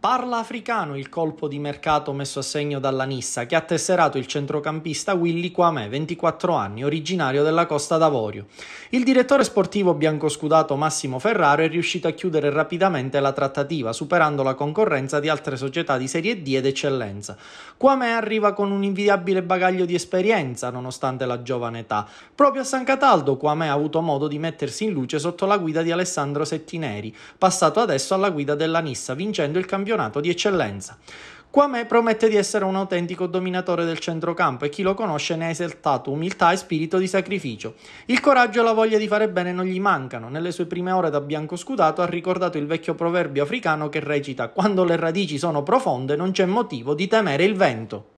Parla africano il colpo di mercato messo a segno dalla Nissa che ha tesserato il centrocampista Willy Quamè, 24 anni, originario della Costa d'Avorio. Il direttore sportivo biancoscudato Massimo Ferraro è riuscito a chiudere rapidamente la trattativa, superando la concorrenza di altre società di Serie D ed eccellenza. Quamè arriva con un invidiabile bagaglio di esperienza, nonostante la giovane età. Proprio a San Cataldo Quamè ha avuto modo di mettersi in luce sotto la guida di Alessandro Settineri, passato adesso alla guida della Nissa, vincendo il campionato campionato di eccellenza. Quame promette di essere un autentico dominatore del centrocampo e chi lo conosce ne ha esaltato umiltà e spirito di sacrificio. Il coraggio e la voglia di fare bene non gli mancano. Nelle sue prime ore da bianco scudato ha ricordato il vecchio proverbio africano che recita: Quando le radici sono profonde non c'è motivo di temere il vento.